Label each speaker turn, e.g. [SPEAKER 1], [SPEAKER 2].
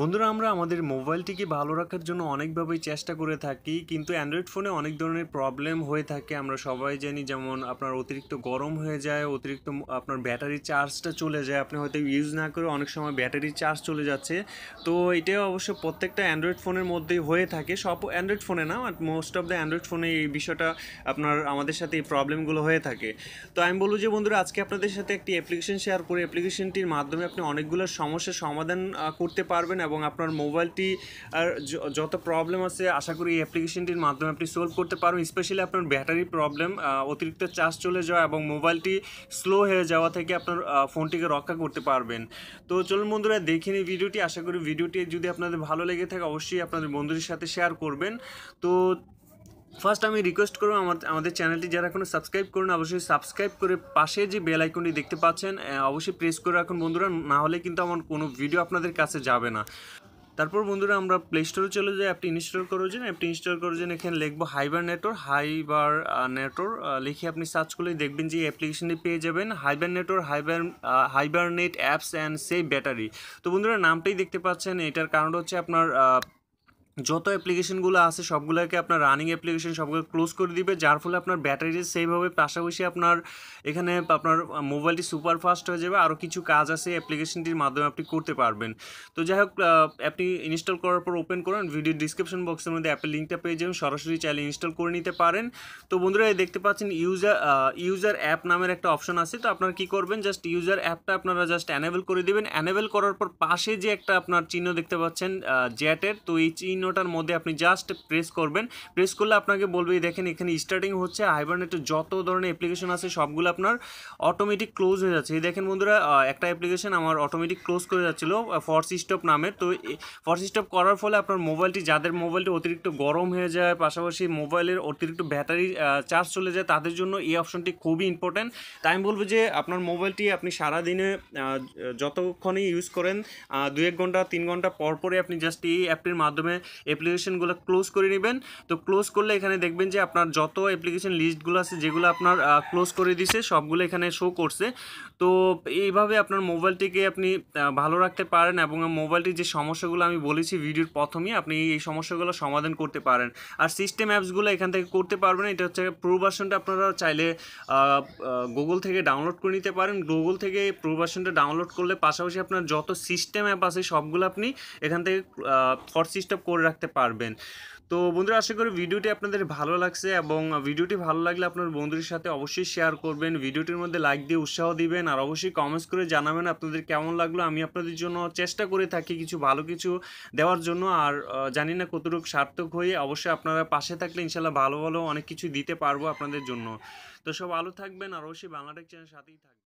[SPEAKER 1] বন্ধুরা আমরা আমাদের মোবাইলটিকে ভালো রাখার জন্য অনেকভাবেই চেষ্টা করে থাকি কিন্তু অ্যান্ড্রয়েড ফোনে অনেক ধরনের প্রবলেম হয়ে থাকে আমরা সবাই জানি যেমন আপনার অতিরিক্ত গরম হয়ে যায় অতিরিক্ত আপনার ব্যাটারি চার্জটা চলে যায় আপনি হয়তো ইউজ না করে অনেক সময় ব্যাটারি চার্জ চলে যাচ্ছে তো এটাও অবশ্য প্রত্যেকটা অ্যান্ড্রয়েড ফোনের মধ্যেই হয়ে থাকে সব অ্যান্ড্রয়েড ফোনে না মোস্ট অফ দ্য অ্যান্ড্রয়েড ফোনে এই বিষয়টা আপনার আমাদের সাথে এই প্রবলেমগুলো হয়ে থাকে তো আমি বলবো যে বন্ধুরা আজকে আপনাদের সাথে একটি অ্যাপ্লিকেশন শেয়ার করে অ্যাপ্লিকেশনটির মাধ্যমে আপনি অনেকগুলো সমস্যার সমাধান করতে পারবেন এবং আপনার মোবাইলটি আর যত প্রবলেম আছে আশা করি এই অ্যাপ্লিকেশনটির মাধ্যমে আপনি সলভ করতে পারবেন স্পেশালি আপনার ব্যাটারি প্রবলেম অতিরিক্ত চার্জ চলে যাওয়া এবং মোবাইলটি স্লো হয়ে যাওয়া থেকে আপনার ফোনটিকে রক্ষা করতে পারবেন তো চলুন বন্ধুরা দেখে নিই ভিডিওটি আশা করি ভিডিওটি যদি আপনাদের ভালো লেগে থাকে অবশ্যই আপনাদের বন্ধুদের সাথে শেয়ার করবেন তো ফার্স্ট আমি রিকোয়েস্ট করবো আমার আমাদের চ্যানেলটি যারা এখনও সাবস্ক্রাইব করুন অবশ্যই সাবস্ক্রাইব করে পাশে যে বেল আইকনটি দেখতে পাচ্ছেন অবশ্যই প্রেস করে রাখুন বন্ধুরা না হলে কিন্তু আমার কোনো ভিডিও আপনাদের কাছে যাবে না তারপর বন্ধুরা আমরা প্লে স্টোরে চলে যাই অ্যাপটি ইনস্টল করার জন্য অ্যাপটি ইনস্টল করার জন্য এখানে লিখবো হাইবার নেটওয়ার্ক হাইবার নেটওয়ার্ক লিখে আপনি সার্চ করলে দেখবেন যে অ্যাপ্লিকেশনটি পেয়ে যাবেন হাইবার নেটওয়ার্ক হাইবার hibernate apps and save battery তো বন্ধুরা নামটাই দেখতে পাচ্ছেন এটার কারণ হচ্ছে আপনার যত অ্যাপ্লিকেশনগুলো আছে সবগুলোকে আপনার রানিং অ্যাপ্লিকেশান সবগুলো ক্লোজ করে দিবে যার ফলে আপনার ব্যাটারি সেভ হবে পাশাপাশি আপনার এখানে আপনার মোবাইলটি সুপার ফাস্ট হয়ে যাবে আরও কিছু কাজ আছে অ্যাপ্লিকেশনটির মাধ্যমে আপনি করতে পারবেন তো যাই হোক আপনি ইনস্টল করার পর ওপেন করেন ভিডিও ডিসক্রিপশন বক্সের মধ্যে অ্যাপের লিঙ্কটা পেয়ে যাবেন সরাসরি চাইলে ইনস্টল করে নিতে পারেন তো বন্ধুরা দেখতে পাচ্ছেন ইউজার ইউজার অ্যাপ নামের একটা অপশন আছে তো আপনারা কী করবেন জাস্ট ইউজার অ্যাপটা আপনারা জাস্ট অ্যানেবল করে দেবেন অ্যানেবল করার পর পাশে যে একটা আপনার চিহ্ন দেখতে পাচ্ছেন জ্যাটের তো এই চিহ্ন চিহ্নটার মধ্যে আপনি জাস্ট প্রেস করবেন প্রেস করলে আপনাকে বলবে দেখেন এখানে স্টার্টিং হচ্ছে হাইবারনেটের যত ধরনের অ্যাপ্লিকেশন আছে সবগুলো আপনার অটোমেটিক ক্লোজ হয়ে যাচ্ছে এই দেখেন বন্ধুরা একটা অ্যাপ্লিকেশন আমার অটোমেটিক ক্লোজ করে যাচ্ছিল ফর্স স্টপ নামে তো ফর্স স্টপ করার ফলে আপনার মোবাইলটি যাদের মোবাইলটি অতিরিক্ত গরম হয়ে যায় পাশাপাশি মোবাইলের অতিরিক্ত ব্যাটারি চার্জ চলে যায় তাদের জন্য এই অপশনটি খুবই ইম্পর্টেন্ট তাই আমি বলবো যে আপনার মোবাইলটি আপনি সারাদিনে যতক্ষণই ইউজ করেন দু এক ঘন্টা তিন ঘন্টা পরপরই আপনি জাস্ট এই অ্যাপটির মাধ্যমে অ্যাপ্লিকেশনগুলো ক্লোজ করে নেবেন তো ক্লোজ করলে এখানে দেখবেন যে আপনার যত অ্যাপ্লিকেশন লিস্টগুলো আছে যেগুলো আপনার ক্লোজ করে দিছে সবগুলো এখানে শো করছে তো এইভাবে আপনার মোবাইলটিকে আপনি ভালো রাখতে পারেন এবং মোবাইলটির যে সমস্যাগুলো আমি বলেছি ভিডিওর প্রথমেই আপনি এই সমস্যাগুলো সমাধান করতে পারেন আর সিস্টেম অ্যাপসগুলো এখান থেকে করতে পারবেন এটা হচ্ছে প্রো ভার্সনটা আপনারা চাইলে গুগল থেকে ডাউনলোড করে নিতে পারেন গুগল থেকে প্রো ভার্সনটা ডাউনলোড করলে পাশাপাশি আপনার যত সিস্টেম অ্যাপ আছে সবগুলো আপনি এখান থেকে ফর সিস্টেম করে রাখতে পারবেন তো বন্ধুরা আশা করি ভিডিওটি আপনাদের ভালো লাগছে এবং ভিডিওটি ভালো লাগলে আপনার বন্ধুদের সাথে অবশ্যই শেয়ার করবেন ভিডিওটির মধ্যে লাইক দিয়ে উৎসাহ দিবেন আর অবশ্যই কমেন্টস করে জানাবেন আপনাদের কেমন লাগলো আমি আপনাদের জন্য চেষ্টা করে থাকি কিছু ভালো কিছু দেওয়ার জন্য আর জানি না কতটুকু সার্থক হয়ে অবশ্যই আপনারা পাশে থাকলে ইনশাল্লাহ ভালো ভালো অনেক কিছু দিতে পারবো আপনাদের জন্য তো সব ভালো থাকবেন আর অবশ্যই বাংলাটেক চ্যানেল সাথেই থাকবেন